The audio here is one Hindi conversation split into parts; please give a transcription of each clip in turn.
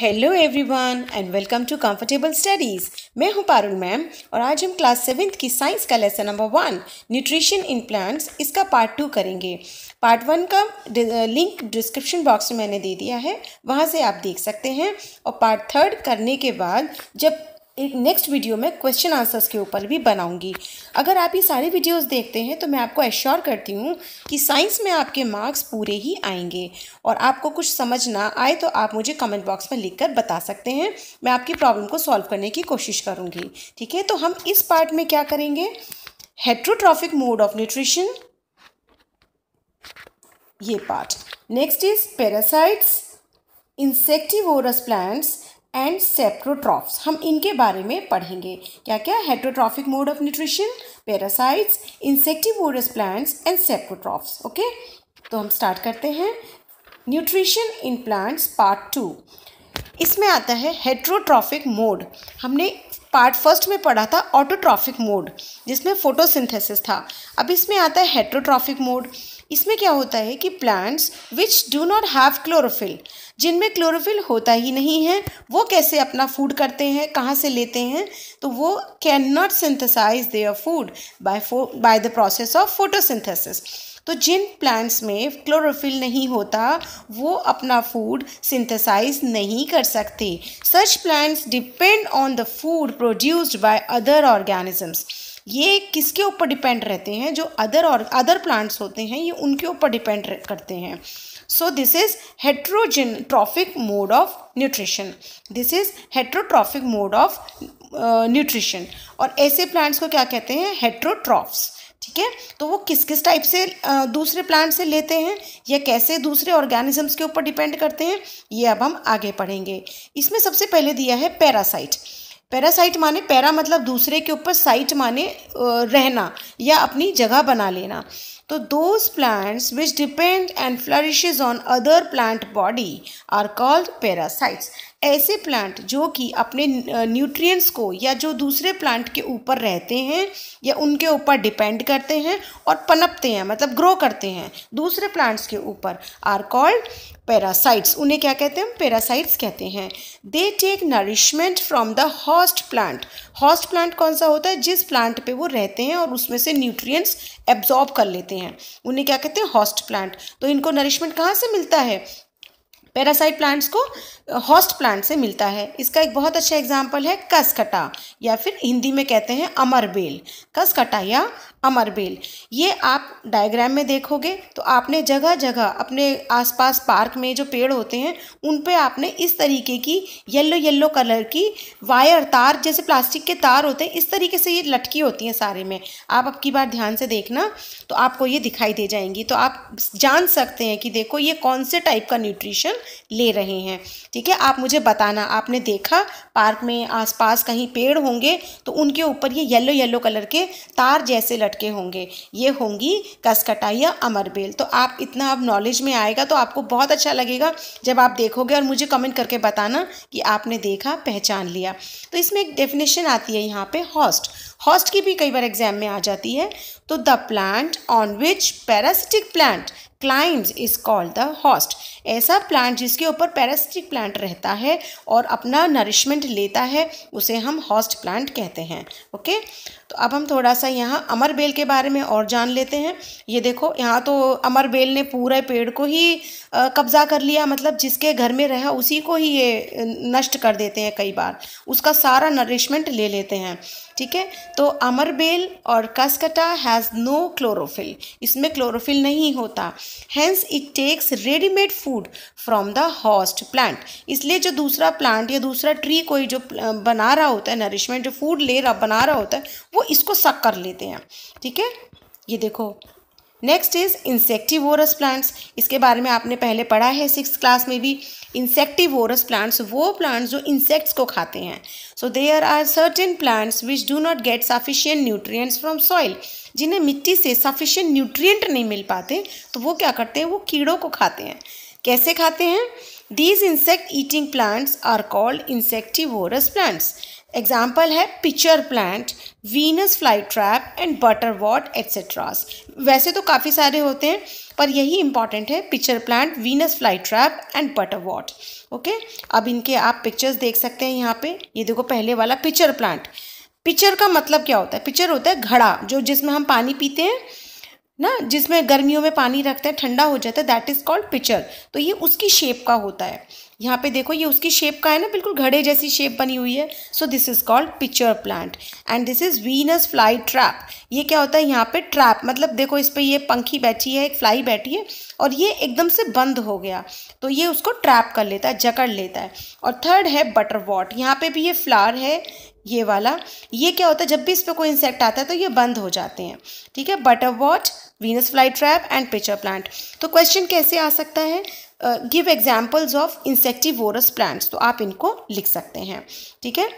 hello everyone and welcome to comfortable studies मैं हूं पारुल मैम और आज हम क्लास सेवेंथ की साइंस का lesson number one nutrition in plants इसका पार्ट टू करेंगे पार्ट वन का लिंक डिस्क्रिप्शन बॉक्स में मैंने दे दिया है वहां से आप देख सकते हैं और पार्ट थर्ड करने के बाद जब एक नेक्स्ट वीडियो में क्वेश्चन आंसर्स के ऊपर भी बनाऊंगी अगर आप ये सारे वीडियोस देखते हैं तो मैं आपको एश्योर करती हूँ कि साइंस में आपके मार्क्स पूरे ही आएंगे और आपको कुछ समझ ना आए तो आप मुझे कमेंट बॉक्स में लिखकर बता सकते हैं मैं आपकी प्रॉब्लम को सॉल्व करने की कोशिश करूँगी ठीक है तो हम इस पार्ट में क्या करेंगे हेट्रोट्रॉफिक मोड ऑफ न्यूट्रिशन ये part next is parasites insectivorous plants and saprotrophs हम इनके बारे में पढ़ेंगे क्या क्या heterotrophic mode of nutrition parasites insectivorous plants and saprotrophs okay तो हम स्टार्ट करते हैं nutrition in plants part two इसमें आता है हेट्रोट्रॉफिक मोड हमने पार्ट फर्स्ट में पढ़ा था ऑटोट्रॉफिक मोड जिसमें फोटोसिंथेसिस था अब इसमें आता है हेट्रोट्रॉफिक मोड इसमें क्या होता है कि plants which do not have chlorophyll जिनमें क्लोरोफिल होता ही नहीं है वो कैसे अपना फूड करते हैं कहाँ से लेते हैं तो वो can not synthesize their food by by the process of photosynthesis तो जिन प्लांट्स में क्लोरोफिल नहीं होता वो अपना फूड सिंथेसाइज नहीं कर सकते such plants depend on the food produced by other organisms ये किसके ऊपर डिपेंड रहते हैं जो अदर और अदर प्लांट्स होते हैं ये उनके ऊपर डिपेंड करते हैं so this is heterotrophic mode of nutrition this is heterotrophic mode of nutrition और ऐसे प्लांट्स को क्या कहते हैं हेट्रोट्रॉफ्स ठीक है तो वो किस किस टाइप से दूसरे प्लांट से लेते हैं या कैसे दूसरे ऑर्गेनिजम्स के ऊपर डिपेंड करते हैं ये अब हम आगे पढ़ेंगे इसमें सबसे पहले दिया है पैरासाइट पैरासाइट माने पैरा मतलब दूसरे के ऊपर साइट माने रहना या अपनी जगह बना लेना तो those plants which depend and flourishes on other plant body are called parasites ऐसे प्लांट जो कि अपने न्यूट्रिएंट्स को या जो दूसरे प्लांट के ऊपर रहते हैं या उनके ऊपर डिपेंड करते हैं और पनपते हैं मतलब ग्रो करते हैं दूसरे प्लांट्स के ऊपर आर कॉल्ड पैरासाइट्स उन्हें क्या कहते हैं पैरासाइट्स कहते हैं they take nourishment from the host plant host plant कौन सा होता है जिस प्लांट पे वो रहते हैं और उसमें से न्यूट्रिएंट्स एब्जॉर्ब कर लेते हैं उन्हें क्या कहते हैं हॉस्ट प्लांट तो इनको नरिशमेंट कहाँ से मिलता है पैरासाइट प्लांट्स को हॉस्ट प्लांट से मिलता है इसका एक बहुत अच्छा एग्जाम्पल है कसकटा या फिर हिंदी में कहते हैं अमरबेल कसकटा या अमरबेल ये आप डायग्राम में देखोगे तो आपने जगह जगह अपने आसपास पार्क में जो पेड़ होते हैं उन पे आपने इस तरीके की येलो येलो कलर की वायर तार जैसे प्लास्टिक के तार होते हैं इस तरीके से ये लटकी होती हैं सारे में आप अब की बार ध्यान से देखना तो आपको ये दिखाई दे जाएंगी तो आप जान सकते हैं कि देखो ये कौन से टाइप का न्यूट्रिशन ले रहे हैं ठीक है आप मुझे बताना आपने देखा पार्क में आसपास कहीं पेड़ होंगे तो उनके ऊपर ये येलो येलो कलर के तार जैसे लटके होंगे ये होंगी कसकटाइया अमरबेल तो आप इतना अब नॉलेज में आएगा तो आपको बहुत अच्छा लगेगा जब आप देखोगे और मुझे कमेंट करके बताना कि आपने देखा पहचान लिया तो इसमें एक डेफिनेशन आती है यहाँ पे हॉस्ट हॉस्ट की भी कई बार एग्जाम में आ जाती है तो the plant on which parasitic plant climbs is called the host ऐसा प्लांट जिसके ऊपर पैरासिटिक प्लांट रहता है और अपना नरिशमेंट लेता है उसे हम हॉस्ट प्लांट कहते हैं ओके तो अब हम थोड़ा सा यहाँ अमर बेल के बारे में और जान लेते हैं ये देखो यहाँ तो अमर बेल ने पूरे पेड़ को ही कब्जा कर लिया मतलब जिसके घर में रहा उसी को ही ये नष्ट कर देते हैं कई बार उसका सारा नरिशमेंट ले लेते हैं ठीक है तो अमरबेल और कस्कटा हैज़ नो क्लोरोफिल इसमें क्लोरोफिल नहीं होता hence it takes readymade food from the host plant इसलिए जो दूसरा प्लांट या दूसरा ट्री कोई जो बना रहा होता है नरिशमेंट जो फूड ले रहा बना रहा होता है वो इसको सक कर लेते हैं ठीक है ये देखो नेक्स्ट इज इंसेक्टिवोरस प्लांट्स इसके बारे में आपने पहले पढ़ा है सिक्स क्लास में भी इंसेक्टिवोरस प्लांट्स वो प्लांट्स जो इंसेक्ट्स को खाते हैं so there are certain plants which do not get sufficient nutrients from soil जिन्हें मिट्टी से सफिशियंट न्यूट्रियट नहीं मिल पाते तो वो क्या करते हैं वो कीड़ों को खाते हैं कैसे खाते हैं these insect eating plants are called insectivorous plants example है pitcher plant Venus flytrap and butterwort etcetera वैसे तो काफ़ी सारे होते हैं पर यही इंपॉर्टेंट है picture plant Venus flytrap and butterwort okay अब इनके आप पिक्चर्स देख सकते हैं यहाँ पे ये देखो पहले वाला पिक्चर प्लांट पिक्चर का मतलब क्या होता है पिक्चर होता है घड़ा जो जिसमें हम पानी पीते हैं ना जिसमें गर्मियों में पानी रखते हैं ठंडा हो जाता है दैट इज़ कॉल्ड पिक्चर तो ये उसकी शेप का होता है यहाँ पे देखो ये उसकी शेप का है ना बिल्कुल घड़े जैसी शेप बनी हुई है so this is called picture plant and this is Venus flytrap ये क्या होता है यहाँ पे ट्रैप मतलब देखो इस पर ये पंखी बैठी है एक फ्लाई बैठी है और ये एकदम से बंद हो गया तो ये उसको ट्रैप कर लेता है जकड़ लेता है और थर्ड है बटरवॉट यहाँ पे भी ये फ्लावर है ये वाला ये क्या होता है जब भी इस पर कोई इंसेक्ट आता है तो ये बंद हो जाते हैं ठीक है butterwort Venus flytrap and pitcher plant तो क्वेश्चन कैसे आ सकता है give examples of insectivorous plants तो आप इनको लिख सकते हैं ठीक है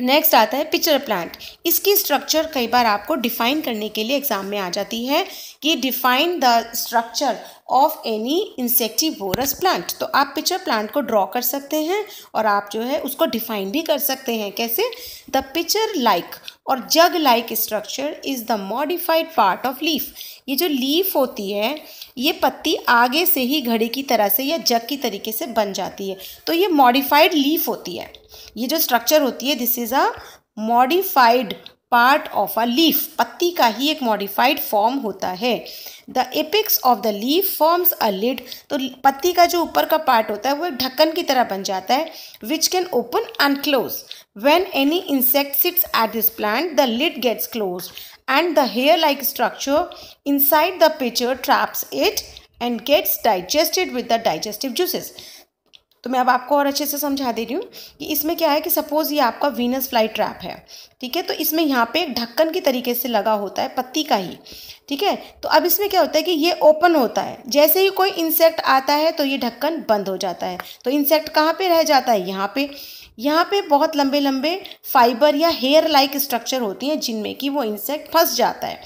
नेक्स्ट आता है पिचर प्लांट इसकी स्ट्रक्चर कई बार आपको डिफाइन करने के लिए एग्जाम में आ जाती है कि define the structure of any insectivorous plant तो आप पिचर प्लांट को ड्रॉ कर सकते हैं और आप जो है उसको डिफाइन भी कर सकते हैं कैसे द पिचर लाइक और jug like structure is the modified part of leaf ये जो लीफ होती है ये पत्ती आगे से ही घड़े की तरह से या जग की तरीके से बन जाती है तो ये मॉडिफाइड लीफ होती है ये जो स्ट्रक्चर होती है this is a modified part of a leaf पत्ती का ही एक मॉडिफाइड फॉर्म होता है the apex of the leaf forms a lid तो पत्ती का जो ऊपर का पार्ट होता है वो ढक्कन की तरह बन जाता है which can open and close when any insect sits at this plant the lid gets close and the hair like structure inside the pitcher traps it and gets digested with the digestive juices तो मैं अब आपको और अच्छे से समझा दे रही हूँ कि इसमें क्या है कि सपोज़ ये आपका वीनस फ्लाई ट्रैप है ठीक है तो इसमें यहाँ पे एक ढक्कन के तरीके से लगा होता है पत्ती का ही ठीक है तो अब इसमें क्या होता है कि ये ओपन होता है जैसे ही कोई इंसेक्ट आता है तो ये ढक्कन बंद हो जाता है तो इंसेक्ट कहाँ पर रह जाता है यहाँ पे यहाँ पे बहुत लंबे लंबे फाइबर या हेयर लाइक स्ट्रक्चर होती हैं जिनमें कि वो इंसेक्ट फंस जाता है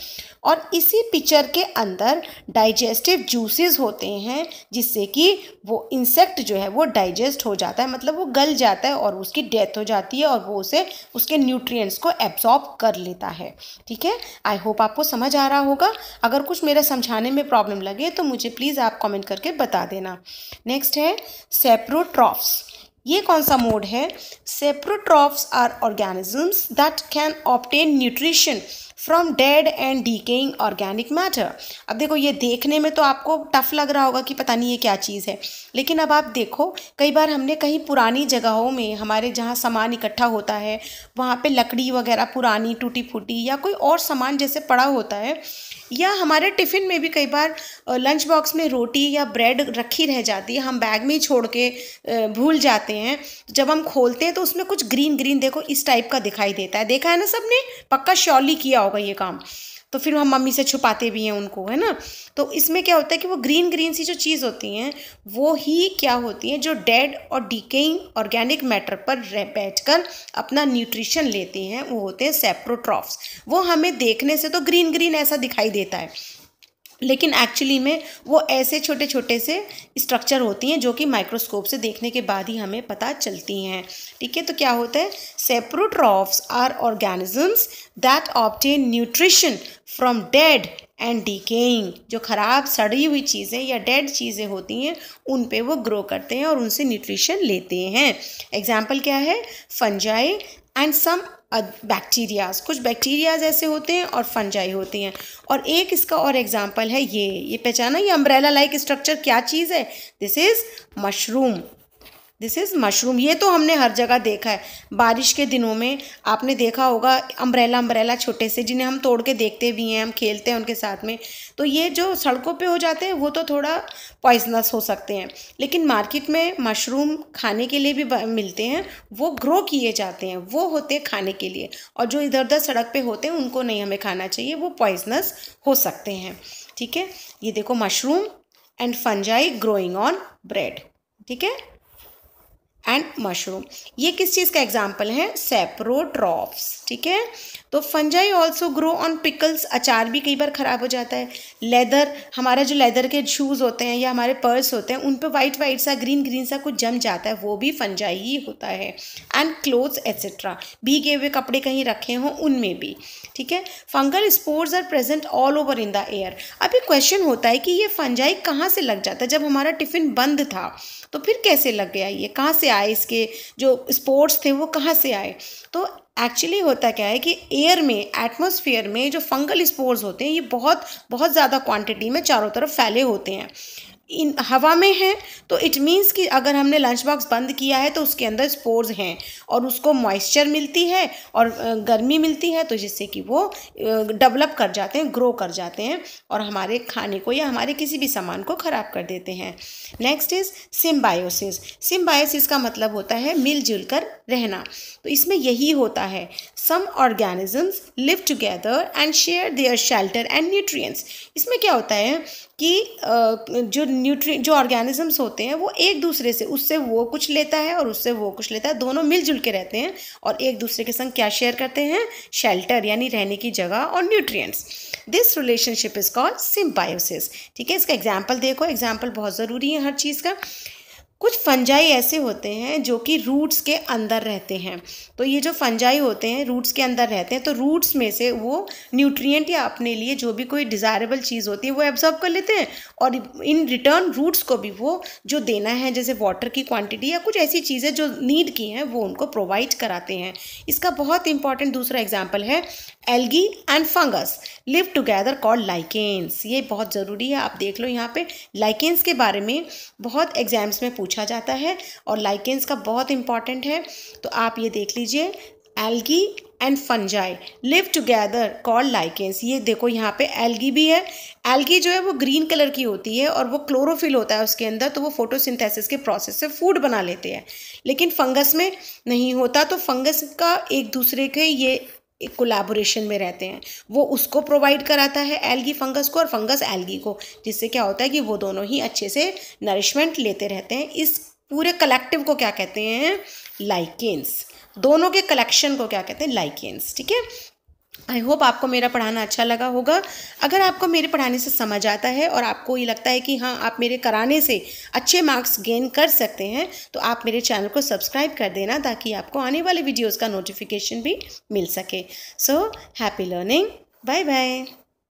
और इसी पिक्चर के अंदर डाइजेस्टिव जूसेस होते हैं जिससे कि वो इंसेक्ट जो है वो डाइजेस्ट हो जाता है मतलब वो गल जाता है और उसकी डेथ हो जाती है और वो उसे उसके न्यूट्रिएंट्स को एब्जॉर्ब कर लेता है ठीक है आई होप आपको समझ आ रहा होगा अगर कुछ मेरा समझाने में प्रॉब्लम लगे तो मुझे प्लीज़ आप कॉमेंट करके बता देना नेक्स्ट है सेप्रोट्रॉफ्स ये कौन सा मोड है saprotrophs are organisms that can obtain nutrition from dead and decaying organic matter अब देखो ये देखने में तो आपको टफ लग रहा होगा कि पता नहीं ये क्या चीज़ है लेकिन अब आप देखो कई बार हमने कहीं पुरानी जगहों में हमारे जहाँ सामान इकट्ठा होता है वहाँ पे लकड़ी वगैरह पुरानी टूटी फूटी या कोई और सामान जैसे पड़ा होता है या हमारे टिफ़िन में भी कई बार लंच बॉक्स में रोटी या ब्रेड रखी रह जाती है हम बैग में ही छोड़ के भूल जाते हैं जब हम खोलते हैं तो उसमें कुछ ग्रीन ग्रीन देखो इस टाइप का दिखाई देता है देखा है ना सबने पक्का श्योरली किया होगा ये काम तो फिर हम मम्मी से छुपाते भी हैं उनको है ना तो इसमें क्या होता है कि वो ग्रीन ग्रीन सी जो चीज़ होती हैं वो ही क्या होती हैं जो डेड और डिकेइंग ऑर्गेनिक मैटर पर रह बैठ कर अपना न्यूट्रिशन लेती हैं वो होते हैं सेप्रोट्रॉफ्स वो हमें देखने से तो ग्रीन ग्रीन ऐसा दिखाई देता है लेकिन एक्चुअली में वो ऐसे छोटे छोटे से स्ट्रक्चर होती हैं जो कि माइक्रोस्कोप से देखने के बाद ही हमें पता चलती हैं ठीक है तो क्या होता है saprotrophs are organisms that obtain nutrition from dead and decaying जो ख़राब सड़ी हुई चीज़ें या डेड चीज़ें होती हैं उन पे वो ग्रो करते हैं और उनसे न्यूट्रिशन लेते हैं एग्जाम्पल क्या है फंजाई एंड सम बैक्टीरियाज कुछ बैक्टीरियाज ऐसे होते हैं और फंजाई होती हैं और एक इसका और एग्जाम्पल है ये ये पहचाना ये अम्ब्रेला लाइक स्ट्रक्चर क्या चीज़ है this is mushroom this is mushroom ये तो हमने हर जगह देखा है बारिश के दिनों में आपने देखा होगा अम्ब्रेला अम्ब्रेला छोटे से जिन्हें हम तोड़ के देखते भी हैं हम खेलते हैं उनके साथ में तो ये जो सड़कों पे हो जाते हैं वो तो थोड़ा पॉइजनस हो सकते हैं लेकिन मार्केट में मशरूम खाने के लिए भी मिलते हैं वो ग्रो किए जाते हैं वो होते हैं खाने के लिए और जो इधर उधर सड़क पर होते हैं उनको नहीं हमें खाना चाहिए वो पॉइजनस हो सकते हैं ठीक है ये देखो mushroom and fungi growing on bread ठीक है एंड मशरूम ये किस चीज़ का एग्जाम्पल है सेप्रोट्रॉप्स ठीक है तो fungi also grow on pickles अचार भी कई बार ख़राब हो जाता है लेदर हमारा जो लेदर के शूज़ होते हैं या हमारे पर्स होते हैं उन पर वाइट वाइट सा ग्रीन ग्रीन सा कुछ जम जाता है वो भी फंजाई ही होता है एंड क्लोथ्स एक्सेट्रा भीगे हुए कपड़े कहीं रखे हों उनमें भी ठीक है fungal spores are present all over in the air अभी क्वेश्चन होता है कि ये फंजाई कहाँ से लग जाता है जब हमारा टिफ़िन बंद था तो फिर कैसे लग गया ये कहाँ से आए इसके जो स्पोर्ट्स थे वो कहाँ से आए तो एक्चुअली होता क्या है कि एयर में एटमोसफियर में जो फंगल स्पोर्स होते हैं ये बहुत बहुत ज़्यादा क्वांटिटी में चारों तरफ फैले होते हैं इन हवा में है तो इट मीन्स कि अगर हमने लंच बॉक्स बंद किया है तो उसके अंदर स्पोर्स हैं और उसको मॉइस्चर मिलती है और गर्मी मिलती है तो जिससे कि वो डेवलप कर जाते हैं ग्रो कर जाते हैं और हमारे खाने को या हमारे किसी भी सामान को ख़राब कर देते हैं नेक्स्ट इज़ सिम्बायोसिस सिम्बायोसिस का मतलब होता है मिलजुल कर रहना तो इसमें यही होता है some organisms live together and share their shelter and nutrients इसमें क्या होता है कि जो न्यूट्री जो ऑर्गेनिजम्स होते हैं वो एक दूसरे से उससे वो कुछ लेता है और उससे वो कुछ लेता है दोनों मिलजुल के रहते हैं और एक दूसरे के संग क्या शेयर करते हैं शेल्टर यानी रहने की जगह और nutrients this relationship is called symbiosis ठीक है इसका एग्जाम्पल देखो एग्जाम्पल बहुत ज़रूरी है हर चीज़ का कुछ फंजाई ऐसे होते हैं जो कि रूट्स के अंदर रहते हैं तो ये जो फंजाई होते हैं रूट्स के अंदर रहते हैं तो रूट्स में से वो न्यूट्रिएंट या अपने लिए जो भी कोई डिज़ायरेबल चीज़ होती है वो एब्जॉर्ब कर लेते हैं और इन रिटर्न रूट्स को भी वो जो देना है जैसे वाटर की क्वांटिटी या कुछ ऐसी चीज़ें जो नीड की हैं वो उनको प्रोवाइड कराते हैं इसका बहुत इंपॉर्टेंट दूसरा एग्जाम्पल है algae and fungus live together called lichens ये बहुत ज़रूरी है आप देख लो यहाँ पर लाइकेंस के बारे में बहुत एग्जाम्स में पूछ पूछा जाता है और लाइकेंस का बहुत इंपॉर्टेंट है तो आप ये देख लीजिए algae and fungi live together call lichens ये देखो यहाँ पे एल्गी भी है एल्गी जो है वो ग्रीन कलर की होती है और वो क्लोरोफिल होता है उसके अंदर तो वो फोटोसिंथेसिस के प्रोसेस से फूड बना लेते हैं लेकिन फंगस में नहीं होता तो फंगस का एक दूसरे के ये कोलेबोरेशन में रहते हैं वो उसको प्रोवाइड कराता है एलगी फंगस को और फंगस एलगी को जिससे क्या होता है कि वो दोनों ही अच्छे से नरिशमेंट लेते रहते हैं इस पूरे कलेक्टिव को क्या कहते हैं लाइकेन्स दोनों के कलेक्शन को क्या कहते हैं लाइकेंस ठीक है आई होप आपको मेरा पढ़ाना अच्छा लगा होगा अगर आपको मेरे पढ़ाने से समझ आता है और आपको ये लगता है कि हाँ आप मेरे कराने से अच्छे मार्क्स गेन कर सकते हैं तो आप मेरे चैनल को सब्सक्राइब कर देना ताकि आपको आने वाले वीडियोस का नोटिफिकेशन भी मिल सके so happy learning bye bye